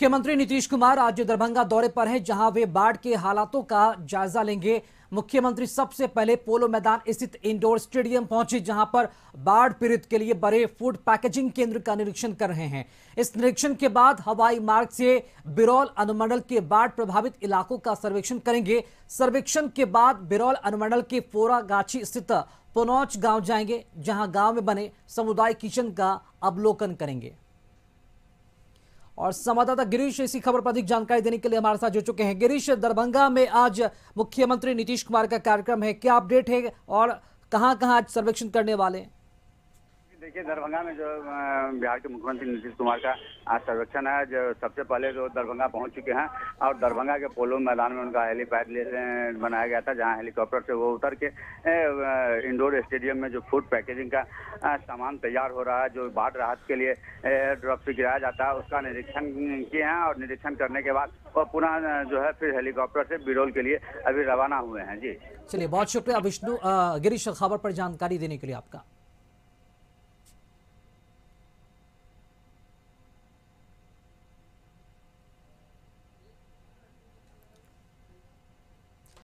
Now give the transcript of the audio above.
मुख्यमंत्री नीतीश कुमार आज दरभंगा दौरे पर हैं जहां वे बाढ़ के हालातों का जायजा लेंगे मुख्यमंत्री सबसे पहले पोलो मैदान स्थित इंडोर स्टेडियम पहुंचे जहां पर बाढ़ पीड़ित के लिए बड़े फूड पैकेजिंग केंद्र का निरीक्षण कर रहे हैं इस निरीक्षण के बाद हवाई मार्ग से बिरौल अनुमंडल के बाढ़ प्रभावित इलाकों का सर्वेक्षण करेंगे सर्वेक्षण के बाद बिरौल अनुमंडल के फोरागाछी स्थित पुनौच गांव जाएंगे जहां गांव में बने समुदाय किचन का अवलोकन करेंगे और संवाददाता गिरीश इसी खबर पर अधिक जानकारी देने के लिए हमारे साथ जुड़ चुके हैं गिरीश दरभंगा में आज मुख्यमंत्री नीतीश कुमार का कार्यक्रम है क्या अपडेट है और कहां कहां आज सर्वेक्षण करने वाले हैं देखिए दरभंगा में जो बिहार के मुख्यमंत्री नीतीश कुमार का आज सर्वेक्षण है जो सबसे पहले जो तो दरभंगा पहुंच चुके हैं और दरभंगा के पोलो मैदान में उनका हेलीपैड बनाया गया था जहां हेलीकॉप्टर से वो उतर के इंडोर स्टेडियम में जो फूड पैकेजिंग का सामान तैयार हो रहा है जो बाढ़ राहत के लिए ड्रॉप से गिराया जाता है उसका निरीक्षण किए हैं और निरीक्षण करने के बाद वो पुनः जो है फिर हेलीकॉप्टर से बिरोल के लिए अभी रवाना हुए हैं जी चलिए बहुत शुक्रिया विष्णु गिरीश खबर पर जानकारी देने के लिए आपका